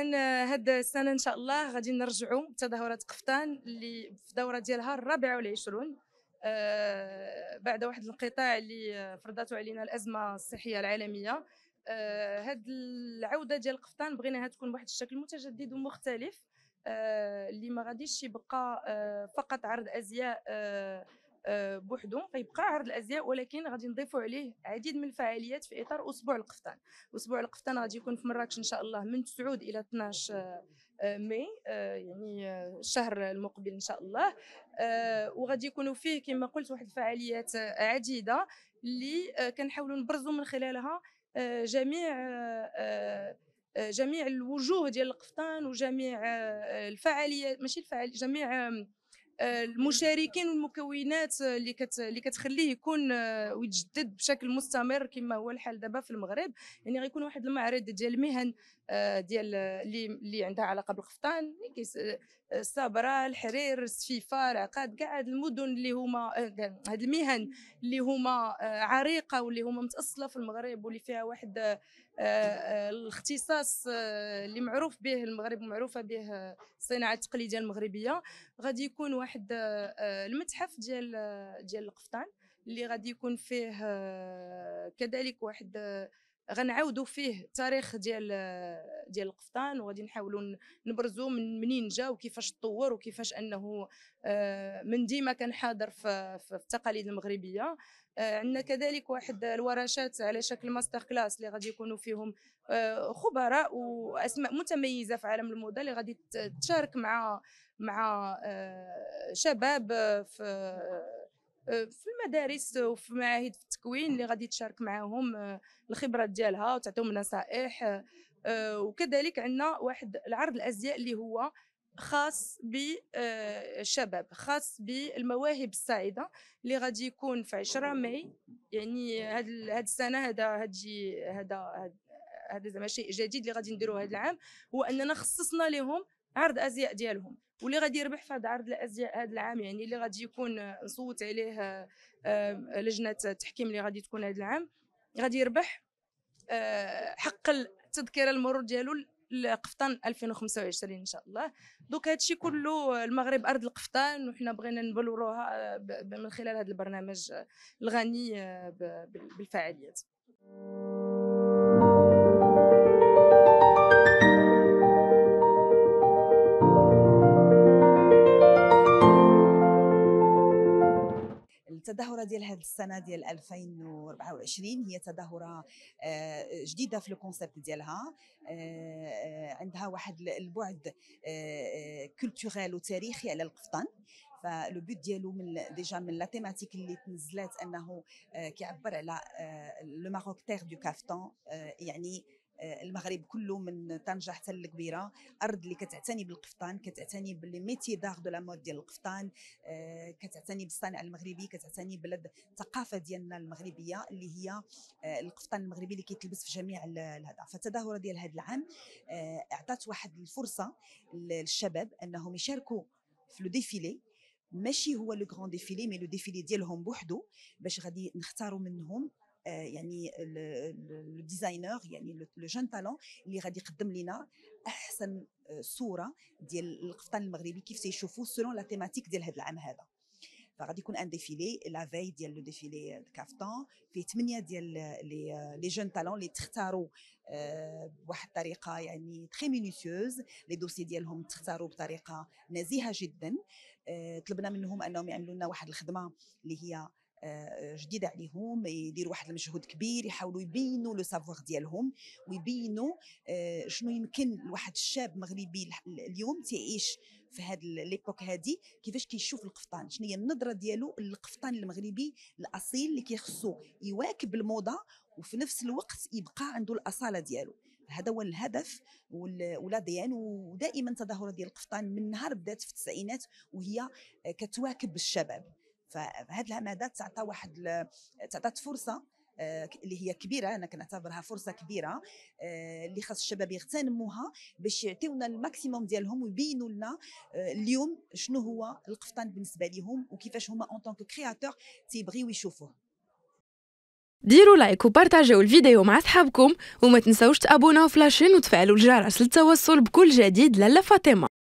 اذا هاد السنه ان شاء الله غادي نرجعوا تظاهرات قفطان اللي في دورة ديالها الرابعه والعشرون آه بعد واحد القطاع اللي فرضته علينا الازمه الصحيه العالميه آه هاد العوده ديال قفطان بغيناها تكون بواحد الشكل متجدد ومختلف آه اللي ما غاديش يبقى آه فقط عرض ازياء آه آه، بوحدو غيبقى عرض الازياء ولكن غادي نضيفوا عليه عديد من الفعاليات في اطار اسبوع القفطان اسبوع القفطان غادي يكون في مراكش ان شاء الله من 9 الى 12 آه، آه، ماي يعني الشهر المقبل ان شاء الله وغادي يكونوا فيه كما قلت واحد الفعاليات عديده اللي كنحاولوا نبرزوا من خلالها جميع جميع الوجوه ديال القفطان وجميع الفعاليات ماشي الفعاليات جميع آه، المشاركين والمكونات آه، اللي كت اللي كتخليه يكون آه، ويتجدد بشكل مستمر كما هو الحال دابا في المغرب يعني غيكون واحد المعرض ديال المهن آه، ديال اللي اللي عندها علاقه بالقفطان آه، الصابرة الحرير السفيفه العقاد كاع هاد المدن اللي هما آه، هاد المهن اللي هما عريقه واللي هما متاصله في المغرب واللي فيها واحد الاختصاص اللي معروف به المغرب معروفه به الصناعه التقليديه المغربيه غادي يكون واحد المتحف ديال ديال القفطان اللي غادي يكون فيه كذلك واحد غنعاودوا فيه التاريخ ديال ديال القفطان وغادي نحاولوا نبرزوا من منين جا وكيفاش تطور وكيفاش انه آه، من ديما كان حاضر في التقاليد المغربيه آه، عندنا كذلك واحد الورشات على شكل ماستر كلاس اللي غادي يكونوا فيهم آه، خبراء واسماء متميزه في عالم الموضه اللي غادي تشارك مع مع شباب في آه، في المدارس وفي معاهد في التكوين اللي غادي تشارك معاهم آه، الخبرات ديالها وتعطيهم نصائح آه، وكذلك عندنا واحد العرض الازياء اللي هو خاص بالشباب خاص بالمواهب السعيده اللي غادي يكون في 10 ماي يعني هذه السنه هذا هادشي هذا هذا زعما شيء جديد اللي غادي نديروه هذا العام هو اننا خصصنا لهم عرض ازياء ديالهم واللي غادي يربح في هذا الازياء هذا العام يعني اللي غادي يكون نصوت عليه لجنه التحكيم اللي غادي تكون هذا العام غادي يربح آه، حق التذكره المرور ديالو لقفطان 2025 ان شاء الله دوك هادشي كله المغرب ارض القفطان وحنا بغينا نبلوروها آه، من خلال هذا البرنامج الغني آه، بالفعاليات التدهوره ديال هذه السنه ديال 2024 هي تدهوره آه، جديده في الكونسيبت ديالها آه، آه، عندها واحد البعد كولتوريل وتاريخي على القفطان فلو بوت ديالو من ديجا من لا تيماتيك اللي تنزلات انه كيعبر على لو ماروك تيغ دو كافتان يعني آه، المغرب كله من طنجه حتى الكبيرة ارض اللي كتعتني بالقفطان كتعتني بالميتي داغ دو لا مود ديال القفطان آه، كتعتني بالصانع المغربي كتعتني بالثقافه ديالنا المغربيه اللي هي آه، القفطان المغربي اللي كيتلبس في جميع هذا فالتظاهره ديال هذا العام اعطت واحد الفرصه للشباب انهم يشاركوا في لو ديفيلي ماشي هو لو غران ديفيلي مي لو ديفيلي ديالهم بوحدو باش غادي نختاروا منهم آه، يعني الديزاينر يعني لو جون تالون اللي غادي يقدم لنا احسن آه، صوره ديال القفطان المغربي كيف تيشوفوا سولون لا تيماتيك ديال هذا العام هذا فغادي يكون ان ديفيلي لا في ديال لو ديفيلي كافطان فيه ثمانيه ديال لي آه، لي جون تالون اللي تختاروا بواحد الطريقه يعني تري مينيسيوز لي دوسي ديالهم تختاروا بطريقه نزيهه جدا طلبنا منهم انهم يعملوا لنا واحد الخدمه اللي هي آه، جديده عليهم يديروا واحد المجهود كبير يحاولوا يبينوا لو سافوار ديالهم ويبينوا آه، شنو يمكن لواحد الشاب مغربي اليوم تعيش في هذه ليبوك هذه كيفاش كيشوف القفطان شنو هي النظره ديالو للقفطان المغربي الاصيل اللي كيخصو يواكب الموضه وفي نفس الوقت يبقى عنده الاصاله ديالو هذا هو الهدف ولا ديان ودائما تظاهره ديال القفطان من نهار بدات في التسعينات وهي آه، كتواكب الشباب فهاد العمادات تعطى واحد تعطات فرصه آه، اللي هي كبيره انا كنعتبرها فرصه كبيره آه، اللي خاص الشباب يغتنموها باش يعطيونا الماكسيموم ديالهم ويبينوا لنا آه، اليوم شنو هو القفطان بالنسبه ليهم وكيفاش هما اون طونك كرياتور تيبغيو يشوفوه ديروا لايك وبارتاجيو الفيديو مع صحابكم وما تنساوش تابوناو في لاشين وتفعلوا الجرس للتوصل بكل جديد لالا فاطمه